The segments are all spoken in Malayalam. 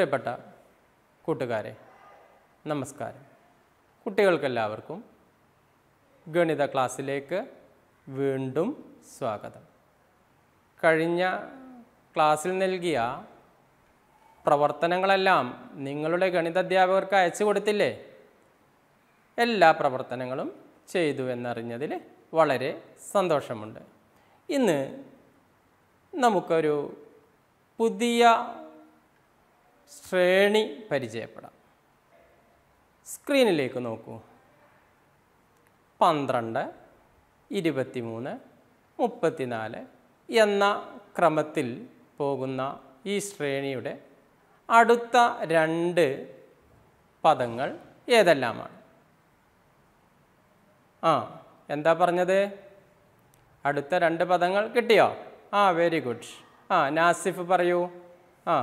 പ്രിയപ്പെട്ട കൂട്ടുകാരെ നമസ്കാരം കുട്ടികൾക്കെല്ലാവർക്കും ഗണിത ക്ലാസ്സിലേക്ക് വീണ്ടും സ്വാഗതം കഴിഞ്ഞ ക്ലാസ്സിൽ നൽകിയ പ്രവർത്തനങ്ങളെല്ലാം നിങ്ങളുടെ ഗണിത അധ്യാപകർക്ക് അയച്ചു കൊടുത്തില്ലേ എല്ലാ പ്രവർത്തനങ്ങളും ചെയ്തു എന്നറിഞ്ഞതിൽ വളരെ സന്തോഷമുണ്ട് ഇന്ന് നമുക്കൊരു പുതിയ ശ്രേണി പരിചയപ്പെടാം സ്ക്രീനിലേക്ക് നോക്കൂ പന്ത്രണ്ട് ഇരുപത്തിമൂന്ന് മുപ്പത്തിനാല് എന്ന ക്രമത്തിൽ പോകുന്ന ഈ ശ്രേണിയുടെ അടുത്ത രണ്ട് പദങ്ങൾ ഏതെല്ലാമാണ് ആ എന്താ പറഞ്ഞത് അടുത്ത രണ്ട് പദങ്ങൾ കിട്ടിയോ ആ വെരി ഗുഡ് ആ നാസിഫ് പറയൂ ആ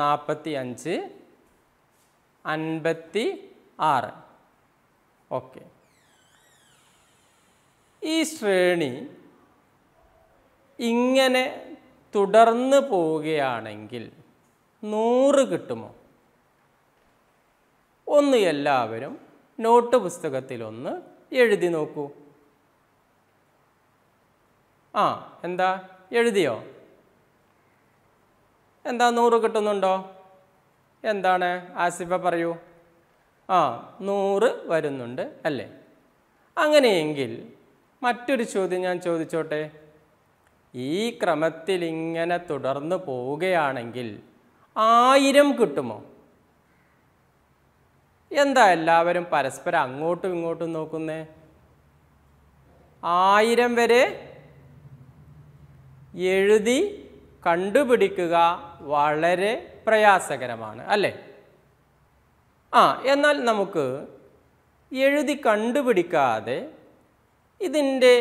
നാൽപ്പത്തി അഞ്ച് അൻപത്തി ആറ് ഓക്കെ ഈ ശ്രേണി ഇങ്ങനെ തുടർന്ന് പോവുകയാണെങ്കിൽ നൂറ് കിട്ടുമോ ഒന്ന് എല്ലാവരും നോട്ട് പുസ്തകത്തിലൊന്ന് എഴുതി നോക്കൂ ആ എന്താ എഴുതിയോ എന്താ നൂറ് കിട്ടുന്നുണ്ടോ എന്താണ് ആസിഫ പറയൂ ആ നൂറ് വരുന്നുണ്ട് അല്ലേ അങ്ങനെയെങ്കിൽ മറ്റൊരു ചോദ്യം ഞാൻ ചോദിച്ചോട്ടെ ഈ ക്രമത്തിൽ ഇങ്ങനെ തുടർന്ന് പോവുകയാണെങ്കിൽ ആയിരം കിട്ടുമോ എന്താ എല്ലാവരും പരസ്പരം അങ്ങോട്ടും ഇങ്ങോട്ടും നോക്കുന്നേ ആയിരം വരെ എഴുതി കണ്ടുപിടിക്കുക വളരെ പ്രയാസകരമാണ് അല്ലേ ആ എന്നാൽ നമുക്ക് എഴുതി കണ്ടുപിടിക്കാതെ ഇതിൻ്റെ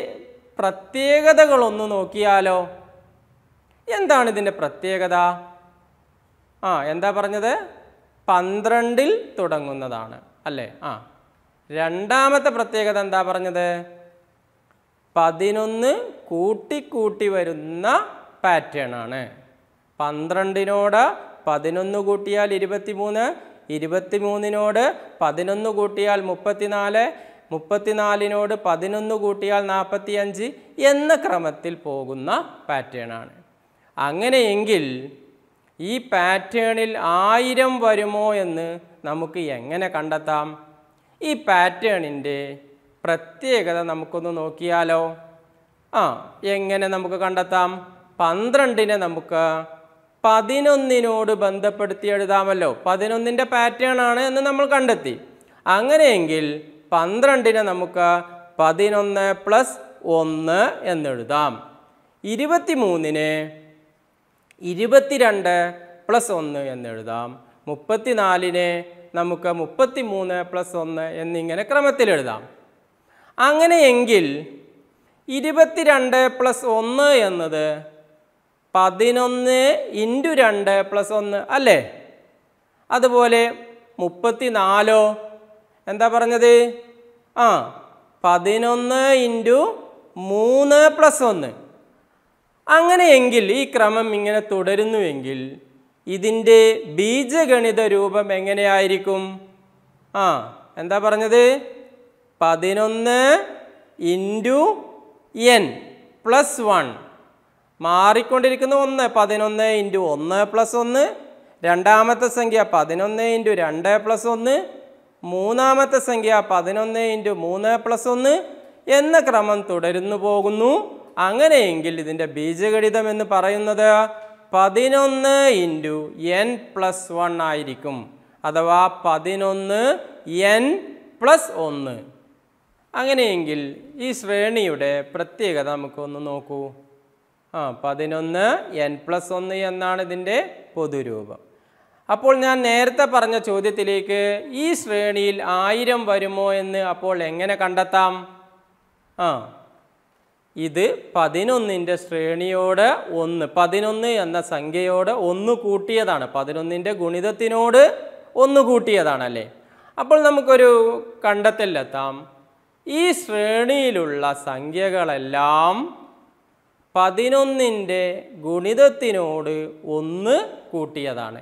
പ്രത്യേകതകളൊന്ന് നോക്കിയാലോ എന്താണ് ഇതിൻ്റെ പ്രത്യേകത ആ എന്താ പറഞ്ഞത് പന്ത്രണ്ടിൽ തുടങ്ങുന്നതാണ് അല്ലേ ആ രണ്ടാമത്തെ പ്രത്യേകത എന്താ പറഞ്ഞത് പതിനൊന്ന് കൂട്ടിക്കൂട്ടി വരുന്ന പാറ്റേൺ ആണ് പന്ത്രണ്ടിനോട് പതിനൊന്ന് കൂട്ടിയാൽ ഇരുപത്തിമൂന്ന് ഇരുപത്തിമൂന്നിനോട് പതിനൊന്ന് കൂട്ടിയാൽ മുപ്പത്തിനാല് മുപ്പത്തിനാലിനോട് പതിനൊന്ന് കൂട്ടിയാൽ നാൽപ്പത്തിയഞ്ച് എന്ന ക്രമത്തിൽ പോകുന്ന പാറ്റേൺ ആണ് അങ്ങനെയെങ്കിൽ ഈ പാറ്റേണിൽ ആയിരം വരുമോ എന്ന് നമുക്ക് എങ്ങനെ കണ്ടെത്താം ഈ പാറ്റേണിൻ്റെ പ്രത്യേകത നമുക്കൊന്ന് നോക്കിയാലോ ആ എങ്ങനെ നമുക്ക് കണ്ടെത്താം പന്ത്രണ്ടിനെ നമുക്ക് പതിനൊന്നിനോട് ബന്ധപ്പെടുത്തി എഴുതാമല്ലോ പതിനൊന്നിൻ്റെ പാറ്റേൺ ആണ് എന്ന് നമ്മൾ കണ്ടെത്തി അങ്ങനെയെങ്കിൽ പന്ത്രണ്ടിനെ നമുക്ക് പതിനൊന്ന് പ്ലസ് ഒന്ന് എന്നെഴുതാം ഇരുപത്തി മൂന്നിന് ഇരുപത്തിരണ്ട് പ്ലസ് ഒന്ന് എന്നെഴുതാം മുപ്പത്തിനാലിന് നമുക്ക് മുപ്പത്തി മൂന്ന് പ്ലസ് ഒന്ന് എന്നിങ്ങനെ ക്രമത്തിൽ എഴുതാം അങ്ങനെയെങ്കിൽ ഇരുപത്തിരണ്ട് പ്ലസ് ഒന്ന് എന്നത് പതിനൊന്ന് ഇൻറ്റു രണ്ട് പ്ലസ് ഒന്ന് അല്ലേ അതുപോലെ മുപ്പത്തി നാലോ എന്താ പറഞ്ഞത് ആ പതിനൊന്ന് ഇൻറ്റു മൂന്ന് പ്ലസ് ഒന്ന് അങ്ങനെയെങ്കിൽ ഈ ക്രമം ഇങ്ങനെ തുടരുന്നുവെങ്കിൽ ഇതിൻ്റെ ബീജഗണിത രൂപം എങ്ങനെയായിരിക്കും ആ എന്താ പറഞ്ഞത് പതിനൊന്ന് ഇൻറ്റു എൻ പ്ലസ് വൺ മാറിക്കൊണ്ടിരിക്കുന്ന ഒന്ന് പതിനൊന്ന് ഇൻറ്റു ഒന്ന് പ്ലസ് ഒന്ന് രണ്ടാമത്തെ സംഖ്യ പതിനൊന്ന് ഇൻറ്റു രണ്ട് പ്ലസ് ഒന്ന് മൂന്നാമത്തെ സംഖ്യ പതിനൊന്ന് ഇൻറ്റു മൂന്ന് പ്ലസ് ഒന്ന് എന്ന ക്രമം തുടരുന്നു പോകുന്നു അങ്ങനെയെങ്കിൽ ഇതിൻ്റെ ബീജഗണിതം എന്ന് പറയുന്നത് പതിനൊന്ന് ഇൻറ്റു എൻ പ്ലസ് വൺ ആയിരിക്കും അഥവാ പതിനൊന്ന് എൻ പ്ലസ് ഒന്ന് അങ്ങനെയെങ്കിൽ ഈ ശ്രേണിയുടെ പ്രത്യേകത നമുക്കൊന്ന് നോക്കൂ ആ പതിനൊന്ന് എൻ പ്ലസ് ഒന്ന് എന്നാണ് ഇതിൻ്റെ പൊതുരൂപം അപ്പോൾ ഞാൻ നേരത്തെ പറഞ്ഞ ചോദ്യത്തിലേക്ക് ഈ ശ്രേണിയിൽ ആയിരം വരുമോ എന്ന് അപ്പോൾ എങ്ങനെ കണ്ടെത്താം ആ ഇത് പതിനൊന്നിൻ്റെ ശ്രേണിയോട് ഒന്ന് പതിനൊന്ന് എന്ന സംഖ്യയോട് ഒന്ന് കൂട്ടിയതാണ് പതിനൊന്നിൻ്റെ ഗുണിതത്തിനോട് ഒന്ന് കൂട്ടിയതാണല്ലേ അപ്പോൾ നമുക്കൊരു കണ്ടെത്തലെത്താം ഈ ശ്രേണിയിലുള്ള സംഖ്യകളെല്ലാം പതിനൊന്നിൻ്റെ ഗുണിതത്തിനോട് ഒന്ന് കൂട്ടിയതാണ്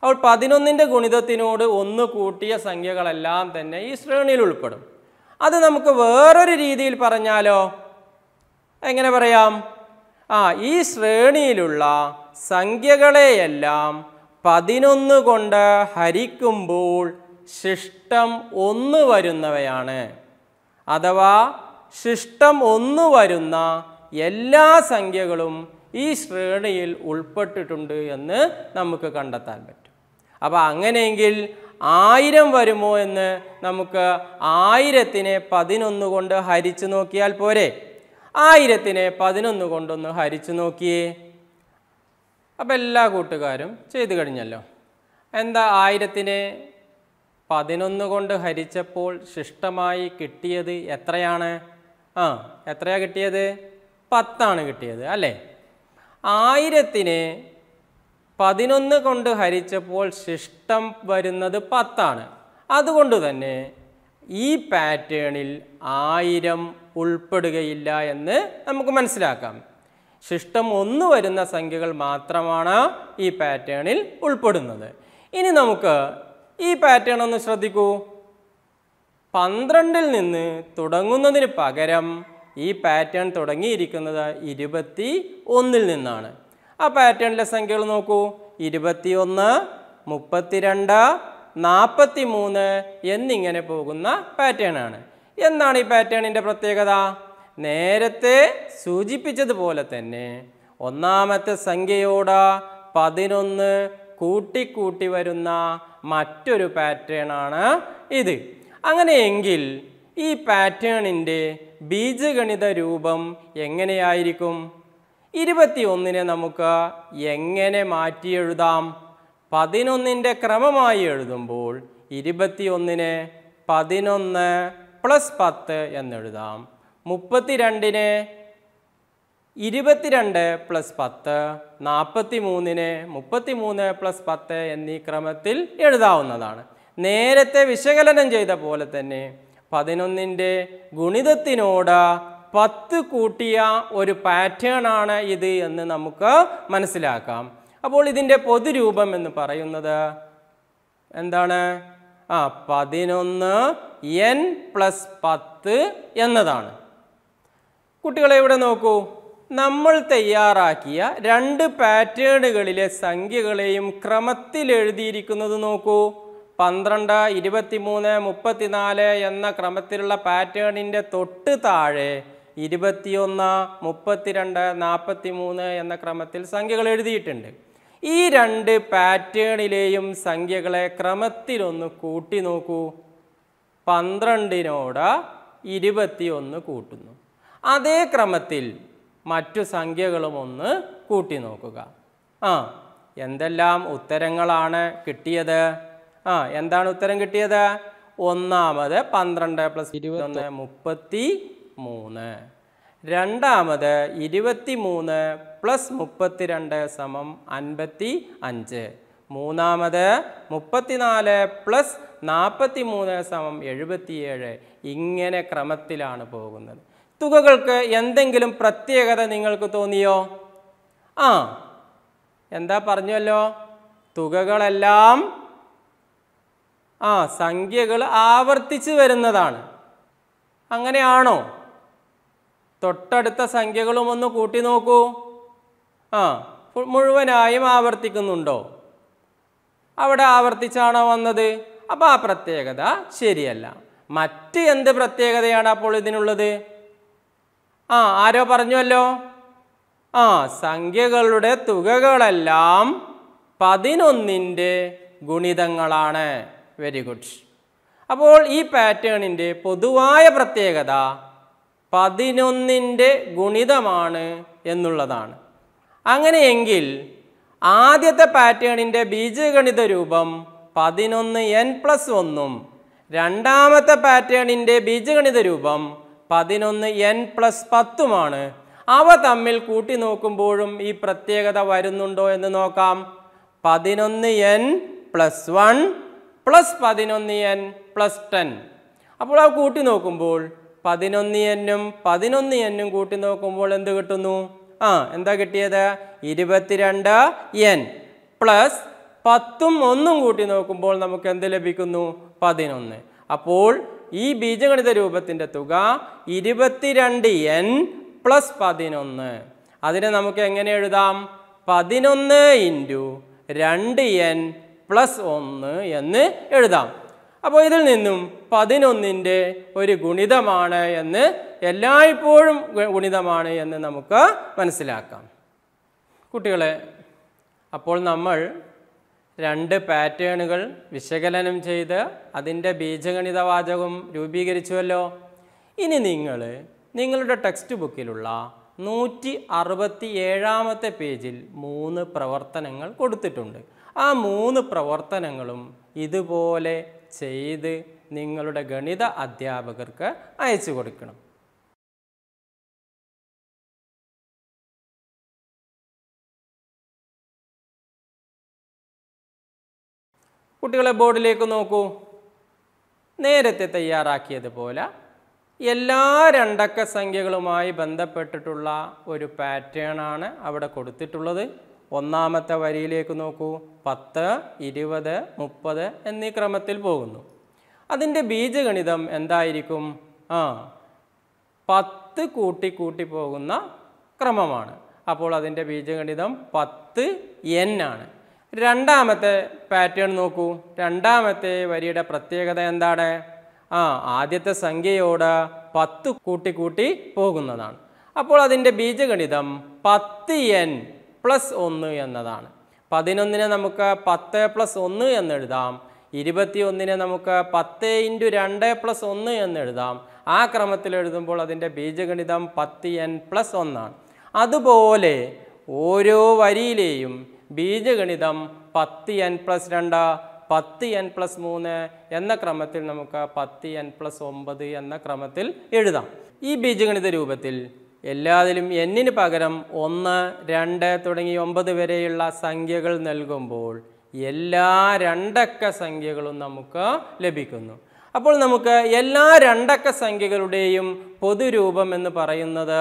അപ്പോൾ പതിനൊന്നിൻ്റെ ഗുണിതത്തിനോട് ഒന്ന് കൂട്ടിയ സംഖ്യകളെല്ലാം തന്നെ ഈ ശ്രേണിയിൽ ഉൾപ്പെടും അത് നമുക്ക് വേറൊരു രീതിയിൽ പറഞ്ഞാലോ എങ്ങനെ പറയാം ആ ഈ ശ്രേണിയിലുള്ള സംഖ്യകളെയെല്ലാം പതിനൊന്ന് കൊണ്ട് ഹരിക്കുമ്പോൾ ശിഷ്ടം ഒന്ന് വരുന്നവയാണ് അഥവാ ശിഷ്ടം ഒന്ന് വരുന്ന എല്ലാ സംഖ്യകളും ഈ ശ്രേണിയിൽ ഉൾപ്പെട്ടിട്ടുണ്ട് എന്ന് നമുക്ക് കണ്ടെത്താൻ പറ്റും അപ്പോൾ അങ്ങനെയെങ്കിൽ ആയിരം വരുമോ എന്ന് നമുക്ക് ആയിരത്തിനെ പതിനൊന്ന് കൊണ്ട് ഹരിച്ചു നോക്കിയാൽ പോരെ ആയിരത്തിനെ പതിനൊന്ന് കൊണ്ടൊന്ന് ഹരിച്ചു നോക്കിയേ അപ്പോൾ എല്ലാ കൂട്ടുകാരും ചെയ്തു കഴിഞ്ഞല്ലോ എന്താ ആയിരത്തിനെ പതിനൊന്ന് കൊണ്ട് ഹരിച്ചപ്പോൾ ശിഷ്ടമായി കിട്ടിയത് എത്രയാണ് ആ എത്രയാണ് കിട്ടിയത് പത്താണ് കിട്ടിയത് അല്ലേ ആയിരത്തിന് പതിനൊന്ന് കൊണ്ട് ഹരിച്ചപ്പോൾ ശിഷ്ടം വരുന്നത് പത്താണ് അതുകൊണ്ട് തന്നെ ഈ പാറ്റേണിൽ ആയിരം ഉൾപ്പെടുകയില്ല എന്ന് നമുക്ക് മനസ്സിലാക്കാം ശിഷ്ടം ഒന്ന് വരുന്ന സംഖ്യകൾ മാത്രമാണ് ഈ പാറ്റേണിൽ ഉൾപ്പെടുന്നത് ഇനി നമുക്ക് ഈ പാറ്റേൺ ഒന്ന് ശ്രദ്ധിക്കൂ പന്ത്രണ്ടിൽ നിന്ന് തുടങ്ങുന്നതിന് പകരം ഈ പാറ്റേൺ തുടങ്ങിയിരിക്കുന്നത് ഇരുപത്തി ഒന്നിൽ നിന്നാണ് ആ പാറ്റേണിലെ സംഖ്യകൾ നോക്കൂ ഒന്ന് മുപ്പത്തിരണ്ട് നാൽപ്പത്തി മൂന്ന് എന്നിങ്ങനെ പോകുന്ന പാറ്റേൺ ആണ് എന്താണ് ഈ പാറ്റേണിൻ്റെ പ്രത്യേകത നേരത്തെ സൂചിപ്പിച്ചതുപോലെ തന്നെ ഒന്നാമത്തെ സംഖ്യയോട് പതിനൊന്ന് കൂട്ടിക്കൂട്ടി വരുന്ന മറ്റൊരു പാറ്റേണാണ് ഇത് അങ്ങനെയെങ്കിൽ ഈ പാറ്റേണിൻ്റെ ബീജഗണിത രൂപം എങ്ങനെയായിരിക്കും ഇരുപത്തിയൊന്നിനെ നമുക്ക് എങ്ങനെ മാറ്റിയെഴുതാം പതിനൊന്നിൻ്റെ ക്രമമായി എഴുതുമ്പോൾ ഇരുപത്തിയൊന്നിന് പതിനൊന്ന് പ്ലസ് പത്ത് എന്നെഴുതാം മുപ്പത്തിരണ്ടിന് ഇരുപത്തിരണ്ട് പ്ലസ് പത്ത് നാൽപ്പത്തി മൂന്നിന് മുപ്പത്തി മൂന്ന് പ്ലസ് പത്ത് എന്നീ ക്രമത്തിൽ എഴുതാവുന്നതാണ് നേരത്തെ വിശകലനം ചെയ്ത പോലെ തന്നെ പതിനൊന്നിൻ്റെ ഗുണിതത്തിനോട് പത്ത് കൂട്ടിയ ഒരു പാറ്റേൺ ആണ് ഇത് എന്ന് നമുക്ക് മനസ്സിലാക്കാം അപ്പോൾ ഇതിൻ്റെ പൊതുരൂപം എന്ന് പറയുന്നത് എന്താണ് ആ പതിനൊന്ന് എൻ പ്ലസ് പത്ത് എന്നതാണ് കുട്ടികളെ ഇവിടെ നോക്കൂ നമ്മൾ തയ്യാറാക്കിയ രണ്ട് പാറ്റേണുകളിലെ സംഖ്യകളെയും ക്രമത്തിൽ എഴുതിയിരിക്കുന്നത് നോക്കൂ പന്ത്രണ്ട് ഇരുപത്തിമൂന്ന് മുപ്പത്തിനാല് എന്ന ക്രമത്തിലുള്ള പാറ്റേണിൻ്റെ തൊട്ട് താഴെ ഇരുപത്തിയൊന്ന് മുപ്പത്തിരണ്ട് നാൽപ്പത്തിമൂന്ന് എന്ന ക്രമത്തിൽ സംഖ്യകൾ എഴുതിയിട്ടുണ്ട് ഈ രണ്ട് പാറ്റേണിലെയും സംഖ്യകളെ ക്രമത്തിലൊന്ന് കൂട്ടി നോക്കൂ പന്ത്രണ്ടിനോട് ഇരുപത്തിയൊന്ന് കൂട്ടുന്നു അതേ ക്രമത്തിൽ മറ്റു സംഖ്യകളും ഒന്ന് കൂട്ടി നോക്കുക ആ എന്തെല്ലാം ഉത്തരങ്ങളാണ് കിട്ടിയത് ആ എന്താണ് ഉത്തരം കിട്ടിയത് ഒന്നാമത് പന്ത്രണ്ട് പ്ലസ് ഇരുപത്തൊന്ന് മുപ്പത്തി മൂന്ന് രണ്ടാമത് ഇരുപത്തി മൂന്ന് പ്ലസ് മുപ്പത്തിരണ്ട് സമം അൻപത്തി അഞ്ച് മൂന്നാമത് മുപ്പത്തിനാല് പ്ലസ് നാൽപ്പത്തി മൂന്ന് സമം എഴുപത്തിയേഴ് ഇങ്ങനെ ക്രമത്തിലാണ് പോകുന്നത് തുകകൾക്ക് എന്തെങ്കിലും പ്രത്യേകത നിങ്ങൾക്ക് തോന്നിയോ ആ എന്താ പറഞ്ഞല്ലോ തുകകളെല്ലാം ആ സംഖ്യകൾ ആവർത്തിച്ച് വരുന്നതാണ് അങ്ങനെയാണോ തൊട്ടടുത്ത സംഖ്യകളും ഒന്ന് കൂട്ടി നോക്കൂ ആ മുഴുവനായും ആവർത്തിക്കുന്നുണ്ടോ അവിടെ ആവർത്തിച്ചാണോ വന്നത് അപ്പോൾ ആ പ്രത്യേകത ശരിയല്ല മറ്റ് എന്ത് പ്രത്യേകതയാണ് അപ്പോൾ ഇതിനുള്ളത് ആ ആരോ പറഞ്ഞുവല്ലോ ആ സംഖ്യകളുടെ തുകകളെല്ലാം പതിനൊന്നിൻ്റെ ഗുണിതങ്ങളാണ് വെരി ഗുഡ് അപ്പോൾ ഈ പാറ്റേണിൻ്റെ പൊതുവായ പ്രത്യേകത പതിനൊന്നിൻ്റെ ഗുണിതമാണ് എന്നുള്ളതാണ് അങ്ങനെയെങ്കിൽ ആദ്യത്തെ പാറ്റേണിൻ്റെ ബീജഗണിത രൂപം പതിനൊന്ന് എൻ പ്ലസ് ഒന്നും രണ്ടാമത്തെ പാറ്റേണിൻ്റെ ബീജഗണിത രൂപം പതിനൊന്ന് എൻ പ്ലസ് പത്തുമാണ് അവ തമ്മിൽ കൂട്ടി നോക്കുമ്പോഴും ഈ പ്രത്യേകത വരുന്നുണ്ടോ എന്ന് നോക്കാം പതിനൊന്ന് എൻ പ്ലസ് വൺ പ്ലസ് പതിനൊന്ന് എൻ പ്ലസ് ടെൻ അപ്പോൾ ആ കൂട്ടി നോക്കുമ്പോൾ പതിനൊന്ന് എന്നും പതിനൊന്ന് എന്നും കൂട്ടി നോക്കുമ്പോൾ എന്ത് കിട്ടുന്നു ആ എന്താ കിട്ടിയത് ഇരുപത്തിരണ്ട് എൻ പ്ലസ് പത്തും ഒന്നും കൂട്ടി നോക്കുമ്പോൾ നമുക്ക് എന്ത് ലഭിക്കുന്നു പതിനൊന്ന് അപ്പോൾ ഈ ബീജഗണിത രൂപത്തിൻ്റെ തുക ഇരുപത്തിരണ്ട് എൻ പ്ലസ് പതിനൊന്ന് അതിനെ നമുക്ക് എങ്ങനെ എഴുതാം പതിനൊന്ന് ഇൻറ്റു രണ്ട് എൻ പ്ലസ് ഒന്ന് എന്ന് എഴുതാം അപ്പോൾ ഇതിൽ നിന്നും പതിനൊന്നിൻ്റെ ഒരു ഗുണിതമാണ് എന്ന് എല്ലായ്പ്പോഴും ഗുണിതമാണ് എന്ന് നമുക്ക് മനസ്സിലാക്കാം കുട്ടികളെ അപ്പോൾ നമ്മൾ രണ്ട് പാറ്റേണുകൾ വിശകലനം ചെയ്ത് അതിൻ്റെ വാചകം രൂപീകരിച്ചുവല്ലോ ഇനി നിങ്ങൾ നിങ്ങളുടെ ടെക്സ്റ്റ് ബുക്കിലുള്ള നൂറ്റി അറുപത്തി ഏഴാമത്തെ പേജിൽ മൂന്ന് പ്രവർത്തനങ്ങൾ കൊടുത്തിട്ടുണ്ട് ആ മൂന്ന് പ്രവർത്തനങ്ങളും ഇതുപോലെ ചെയ്ത് നിങ്ങളുടെ ഗണിത അധ്യാപകർക്ക് അയച്ചു കൊടുക്കണം കുട്ടികളെ ബോർഡിലേക്ക് നോക്കൂ നേരത്തെ തയ്യാറാക്കിയതുപോലെ എല്ലാ രണ്ടക്ക സംഖ്യകളുമായി ബന്ധപ്പെട്ടിട്ടുള്ള ഒരു പാറ്റേണാണ് അവിടെ കൊടുത്തിട്ടുള്ളത് ഒന്നാമത്തെ വരിയിലേക്ക് നോക്കൂ പത്ത് ഇരുപത് മുപ്പത് എന്നീ ക്രമത്തിൽ പോകുന്നു അതിൻ്റെ ബീജഗണിതം എന്തായിരിക്കും ആ പത്ത് കൂട്ടി കൂട്ടി പോകുന്ന ക്രമമാണ് അപ്പോൾ അതിൻ്റെ ബീജഗണിതം പത്ത് എൻ ആണ് രണ്ടാമത്തെ പാറ്റേൺ നോക്കൂ രണ്ടാമത്തെ വരിയുടെ പ്രത്യേകത എന്താണ് ആ ആദ്യത്തെ സംഖ്യയോട് പത്ത് കൂട്ടി കൂട്ടി പോകുന്നതാണ് അപ്പോൾ അതിൻ്റെ ബീജഗണിതം പത്ത് എൻ പ്ലസ് ഒന്ന് എന്നതാണ് പതിനൊന്നിനെ നമുക്ക് പത്ത് പ്ലസ് ഒന്ന് എന്നെഴുതാം ഇരുപത്തി ഇരുപത്തിയൊന്നിനെ നമുക്ക് പത്ത് ഇൻറ്റു രണ്ട് പ്ലസ് ഒന്ന് എന്നെഴുതാം ആ ക്രമത്തിൽ എഴുതുമ്പോൾ അതിൻ്റെ ബീജഗണിതം പത്ത് എൻ പ്ലസ് ഒന്നാണ് അതുപോലെ ഓരോ വരിയിലെയും ബീജഗണിതം പത്ത് എൻ പ്ലസ് രണ്ട് പത്ത് എൻ പ്ലസ് മൂന്ന് എന്ന ക്രമത്തിൽ നമുക്ക് പത്ത് എൻ പ്ലസ് ഒമ്പത് എന്ന ക്രമത്തിൽ എഴുതാം ഈ ബീജഗണിത രൂപത്തിൽ എല്ലാതിലും എന്നിന് പകരം ഒന്ന് രണ്ട് തുടങ്ങി ഒമ്പത് വരെയുള്ള സംഖ്യകൾ നൽകുമ്പോൾ എല്ലാ രണ്ടക്ക സംഖ്യകളും നമുക്ക് ലഭിക്കുന്നു അപ്പോൾ നമുക്ക് എല്ലാ രണ്ടക്ക സംഖ്യകളുടെയും പൊതുരൂപം എന്ന് പറയുന്നത്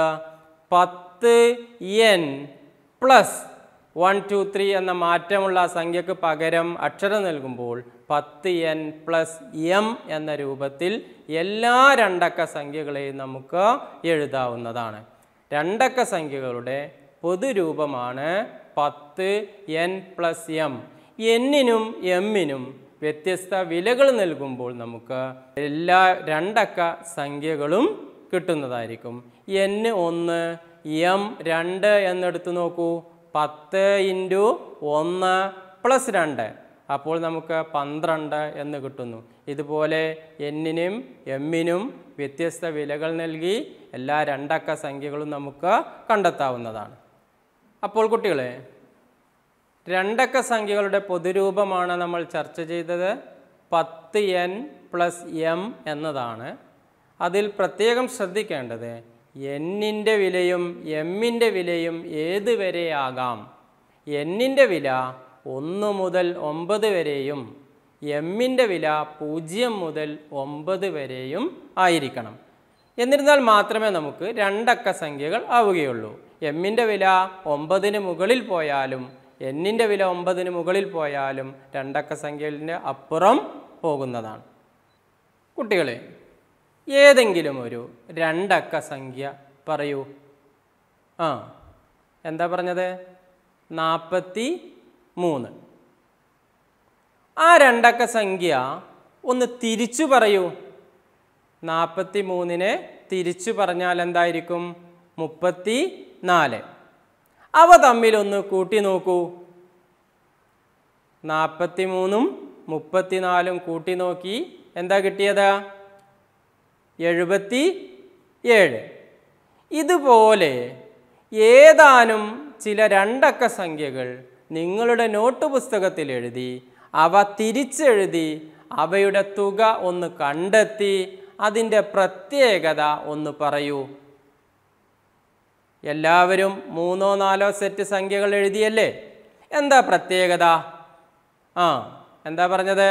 പത്ത് N plus one two three എന്ന മാറ്റമുള്ള സംഖ്യക്ക് പകരം അക്ഷരം നൽകുമ്പോൾ പത്ത് എൻ പ്ലസ് എം എന്ന രൂപത്തിൽ എല്ലാ രണ്ടക്ക സംഖ്യകളെയും നമുക്ക് എഴുതാവുന്നതാണ് രണ്ടക്ക സംഖ്യകളുടെ പൊതുരൂപമാണ് പത്ത് എൻ പ്ലസ് എം എന്നിനും എമ്മിനും വ്യത്യസ്ത വിലകൾ നൽകുമ്പോൾ നമുക്ക് എല്ലാ രണ്ടക്ക സംഖ്യകളും കിട്ടുന്നതായിരിക്കും എൻ ഒന്ന് എം രണ്ട് എന്നെടുത്ത് നോക്കൂ പത്ത് ഇൻറ്റു ഒന്ന് പ്ലസ് രണ്ട് അപ്പോൾ നമുക്ക് പന്ത്രണ്ട് എന്ന് കിട്ടുന്നു ഇതുപോലെ എന്നിനും എമ്മിനും വ്യത്യസ്ത വിലകൾ നൽകി എല്ലാ രണ്ടക്ക സംഖ്യകളും നമുക്ക് കണ്ടെത്താവുന്നതാണ് അപ്പോൾ കുട്ടികളെ രണ്ടക്ക സംഖ്യകളുടെ പൊതുരൂപമാണ് നമ്മൾ ചർച്ച ചെയ്തത് പത്ത് എൻ പ്ലസ് എം എന്നതാണ് അതിൽ പ്രത്യേകം ശ്രദ്ധിക്കേണ്ടത് എന്നിൻ്റെ വിലയും എമ്മിൻ്റെ വിലയും ഏത് വരെയാകാം എന്നിൻ്റെ വില ഒന്ന് മുതൽ ഒമ്പത് വരെയും എമ്മിൻ്റെ വില പൂജ്യം മുതൽ ഒമ്പത് വരെയും ആയിരിക്കണം എന്നിരുന്നാൽ മാത്രമേ നമുക്ക് രണ്ടക്ക സംഖ്യകൾ ആവുകയുള്ളൂ എമ്മിൻ്റെ വില ഒമ്പതിന് മുകളിൽ പോയാലും എന്നിൻ്റെ വില ഒമ്പതിന് മുകളിൽ പോയാലും രണ്ടക്ക സംഖ്യകളിന് അപ്പുറം പോകുന്നതാണ് കുട്ടികളെ ഏതെങ്കിലും ഒരു രണ്ടക്ക സംഖ്യ പറയൂ ആ എന്താ പറഞ്ഞത് നാൽപ്പത്തി മൂന്ന് ആ രണ്ടക്ക സംഖ്യ ഒന്ന് തിരിച്ചു പറയൂ നാൽപ്പത്തി മൂന്നിനെ തിരിച്ചു പറഞ്ഞാൽ എന്തായിരിക്കും മുപ്പത്തി നാല് അവ തമ്മിലൊന്ന് കൂട്ടി നോക്കൂ നാൽപ്പത്തി മൂന്നും മുപ്പത്തിനാലും കൂട്ടി നോക്കി എന്താ കിട്ടിയത് എഴുപത്തി ഏഴ് ഇതുപോലെ ഏതാനും ചില രണ്ടക്ക സംഖ്യകൾ നിങ്ങളുടെ നോട്ട് പുസ്തകത്തിൽ എഴുതി അവ തിരിച്ചെഴുതി അവയുടെ തുക ഒന്ന് കണ്ടെത്തി അതിൻ്റെ പ്രത്യേകത ഒന്ന് പറയൂ എല്ലാവരും മൂന്നോ നാലോ സെറ്റ് സംഖ്യകൾ എഴുതിയല്ലേ എന്താ പ്രത്യേകത ആ എന്താ പറഞ്ഞത്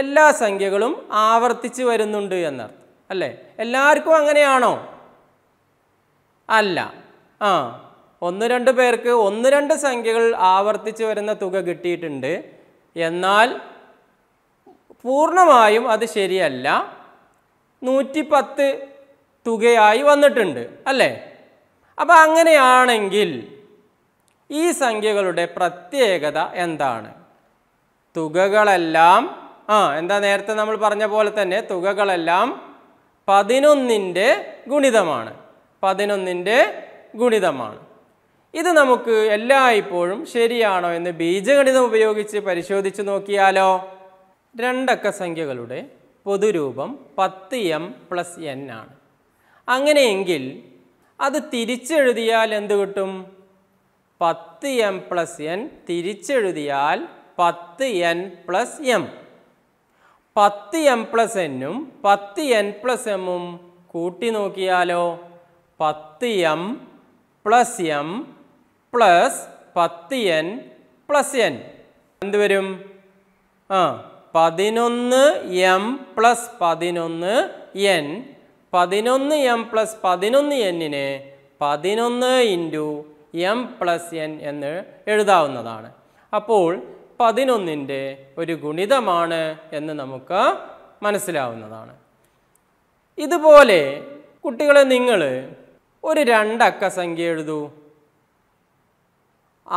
എല്ലാ സംഖ്യകളും ആവർത്തിച്ച് വരുന്നുണ്ട് എന്നർത്ഥം അല്ലേ എല്ലാവർക്കും അങ്ങനെയാണോ അല്ല ആ ഒന്ന് രണ്ട് പേർക്ക് ഒന്ന് രണ്ട് സംഖ്യകൾ ആവർത്തിച്ച് വരുന്ന തുക കിട്ടിയിട്ടുണ്ട് എന്നാൽ പൂർണ്ണമായും അത് ശരിയല്ല നൂറ്റിപ്പത്ത് തുകയായി വന്നിട്ടുണ്ട് അല്ലേ അപ്പോൾ അങ്ങനെയാണെങ്കിൽ ഈ സംഖ്യകളുടെ പ്രത്യേകത എന്താണ് തുകകളെല്ലാം ആ എന്താ നേരത്തെ നമ്മൾ പറഞ്ഞ പോലെ തന്നെ തുകകളെല്ലാം പതിനൊന്നിൻ്റെ ഗുണിതമാണ് പതിനൊന്നിൻ്റെ ഗുണിതമാണ് ഇത് നമുക്ക് എല്ലായ്പ്പോഴും ശരിയാണോ എന്ന് ബീജഗണിതം ഉപയോഗിച്ച് പരിശോധിച്ച് നോക്കിയാലോ രണ്ടക്ക സംഖ്യകളുടെ പൊതുരൂപം പത്ത് എം പ്ലസ് എൻ ആണ് അങ്ങനെയെങ്കിൽ അത് തിരിച്ചെഴുതിയാൽ എന്ത് കിട്ടും പത്ത് എം പ്ലസ് എൻ തിരിച്ചെഴുതിയാൽ പത്ത് എൻ പ്ലസ് എം പത്ത് എം പ്ലസ് എന്നും പത്ത് എൻ പ്ലസ് എമ്മും കൂട്ടി നോക്കിയാലോ പത്ത് എം പ്ലസ് എം പ്ലസ് പത്ത് എൻ പ്ലസ് എൻ എന്തുവരും ആ പതിനൊന്ന് എം പ്ലസ് പതിനൊന്ന് എൻ പതിനൊന്ന് എം പ്ലസ് പതിനൊന്ന് എന്നിനെ പതിനൊന്ന് ഇൻറ്റു എം പ്ലസ് എൻ എന്ന് എഴുതാവുന്നതാണ് അപ്പോൾ പതിനൊന്നിൻ്റെ ഒരു ഗുണിതമാണ് എന്ന് നമുക്ക് മനസ്സിലാവുന്നതാണ് ഇതുപോലെ കുട്ടികളെ നിങ്ങൾ ഒരു രണ്ടക്ക സംഖ്യ എഴുതൂ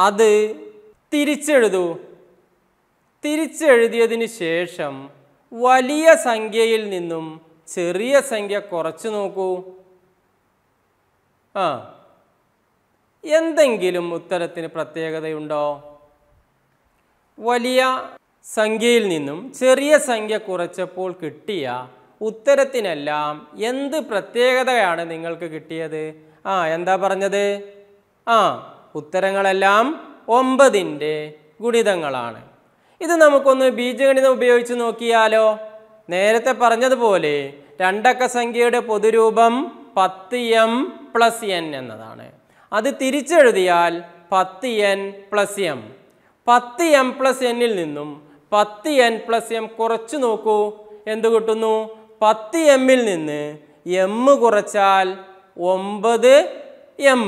അത് തിരിച്ചെഴുതൂ തിരിച്ചെഴുതിയതിന് ശേഷം വലിയ സംഖ്യയിൽ നിന്നും ചെറിയ സംഖ്യ കുറച്ചു നോക്കൂ ആ എന്തെങ്കിലും ഉത്തരത്തിന് പ്രത്യേകതയുണ്ടോ വലിയ സംഖ്യയിൽ നിന്നും ചെറിയ സംഖ്യ കുറച്ചപ്പോൾ കിട്ടിയ ഉത്തരത്തിനെല്ലാം എന്ത് പ്രത്യേകതയാണ് നിങ്ങൾക്ക് കിട്ടിയത് ആ എന്താ പറഞ്ഞത് ആ ഉത്തരങ്ങളെല്ലാം ഒമ്പതിൻ്റെ ഗുണിതങ്ങളാണ് ഇത് നമുക്കൊന്ന് ബീജഗണിതം ഉപയോഗിച്ച് നോക്കിയാലോ നേരത്തെ പറഞ്ഞതുപോലെ രണ്ടക്ക സംഖ്യയുടെ പൊതുരൂപം പത്ത് എം പ്ലസ് എൻ എന്നതാണ് അത് തിരിച്ചെഴുതിയാൽ പത്ത് എൻ പ്ലസ് എം പത്ത് എം പ്ലസ് എന്നിൽ നിന്നും പത്ത് എൻ പ്ലസ് എം കുറച്ച് നോക്കൂ എന്ത് കിട്ടുന്നു പത്ത് എമ്മിൽ നിന്ന് എം കുറച്ചാൽ ഒമ്പത് എം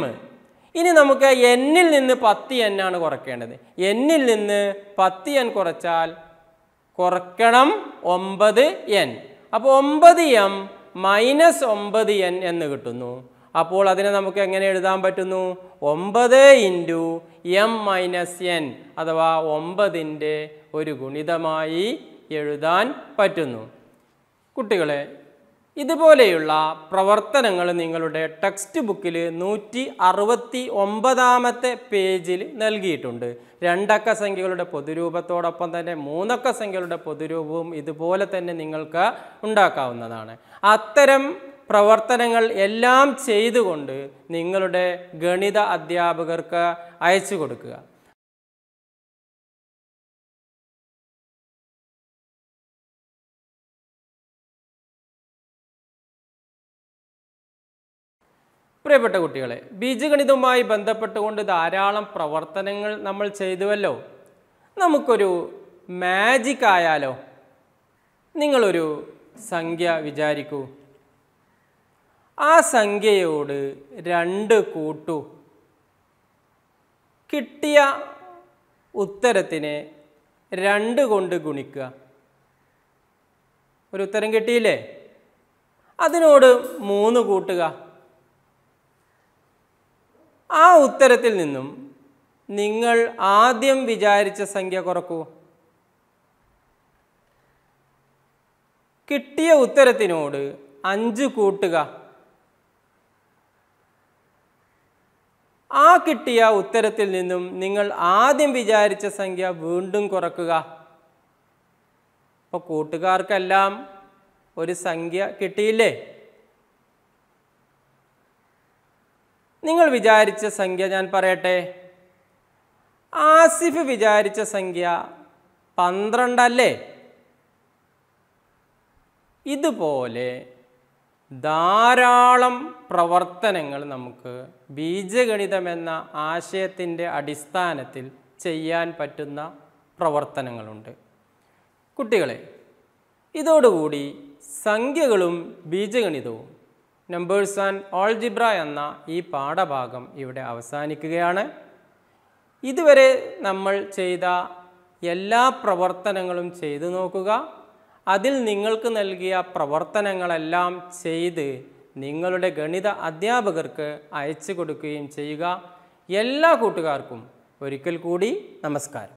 ഇനി നമുക്ക് എന്നിൽ നിന്ന് പത്ത് എൻ ആണ് കുറയ്ക്കേണ്ടത് എന്നിൽ നിന്ന് പത്ത് എൻ കുറച്ചാൽ കുറക്കണം ഒമ്പത് എൻ അപ്പോൾ ഒമ്പത് എം മൈനസ് ഒമ്പത് എൻ എന്ന് കിട്ടുന്നു അപ്പോൾ അതിനെ നമുക്ക് എങ്ങനെ എഴുതാൻ പറ്റുന്നു ഒമ്പത് ഇൻറ്റു എം മൈനസ് എൻ അഥവാ ഒമ്പതിൻ്റെ ഒരു ഗുണിതമായി എഴുതാൻ പറ്റുന്നു കുട്ടികളെ ഇതുപോലെയുള്ള പ്രവർത്തനങ്ങൾ നിങ്ങളുടെ ടെക്സ്റ്റ് ബുക്കിൽ നൂറ്റി അറുപത്തി ഒമ്പതാമത്തെ പേജിൽ നൽകിയിട്ടുണ്ട് രണ്ടക്ക സംഖ്യകളുടെ പൊതുരൂപത്തോടൊപ്പം തന്നെ മൂന്നക്ക സംഖ്യകളുടെ പൊതുരൂപവും ഇതുപോലെ തന്നെ നിങ്ങൾക്ക് ഉണ്ടാക്കാവുന്നതാണ് അത്തരം പ്രവർത്തനങ്ങൾ എല്ലാം ചെയ്തുകൊണ്ട് നിങ്ങളുടെ ഗണിത അധ്യാപകർക്ക് അയച്ചു കൊടുക്കുക പ്രിയപ്പെട്ട കുട്ടികളെ ബീജഗണിതവുമായി ബന്ധപ്പെട്ടുകൊണ്ട് ധാരാളം പ്രവർത്തനങ്ങൾ നമ്മൾ ചെയ്തുവല്ലോ നമുക്കൊരു മാജിക് ആയാലോ നിങ്ങളൊരു സംഖ്യ വിചാരിക്കൂ ആ സംഖ്യയോട് രണ്ട് കൂട്ടു കിട്ടിയ ഉത്തരത്തിനെ രണ്ട് കൊണ്ട് ഗുണിക്കുക ഒരു ഉത്തരം കിട്ടിയില്ലേ അതിനോട് മൂന്ന് കൂട്ടുക ആ ഉത്തരത്തിൽ നിന്നും നിങ്ങൾ ആദ്യം വിചാരിച്ച സംഖ്യ കുറക്കൂ കിട്ടിയ ഉത്തരത്തിനോട് അഞ്ച് കൂട്ടുക ആ കിട്ടിയ ഉത്തരത്തിൽ നിന്നും നിങ്ങൾ ആദ്യം വിചാരിച്ച സംഖ്യ വീണ്ടും കുറക്കുക അപ്പോൾ കൂട്ടുകാർക്കെല്ലാം ഒരു സംഖ്യ കിട്ടിയില്ലേ നിങ്ങൾ വിചാരിച്ച സംഖ്യ ഞാൻ പറയട്ടെ ആസിഫ് വിചാരിച്ച സംഖ്യ പന്ത്രണ്ടല്ലേ ഇതുപോലെ ധാരാളം പ്രവർത്തനങ്ങൾ നമുക്ക് ബീജഗണിതം എന്ന ആശയത്തിൻ്റെ അടിസ്ഥാനത്തിൽ ചെയ്യാൻ പറ്റുന്ന പ്രവർത്തനങ്ങളുണ്ട് കുട്ടികളെ ഇതോടുകൂടി സംഖ്യകളും ബീജഗണിതവും നമ്പേഴ്സ് ആൻഡ് ആൾജിബ്ര എന്ന ഈ പാഠഭാഗം ഇവിടെ അവസാനിക്കുകയാണ് ഇതുവരെ നമ്മൾ ചെയ്ത എല്ലാ പ്രവർത്തനങ്ങളും ചെയ്തു നോക്കുക അതിൽ നിങ്ങൾക്ക് നൽകിയ പ്രവർത്തനങ്ങളെല്ലാം ചെയ്ത് നിങ്ങളുടെ ഗണിത അധ്യാപകർക്ക് അയച്ചു കൊടുക്കുകയും ചെയ്യുക എല്ലാ കൂട്ടുകാർക്കും ഒരിക്കൽ കൂടി നമസ്കാരം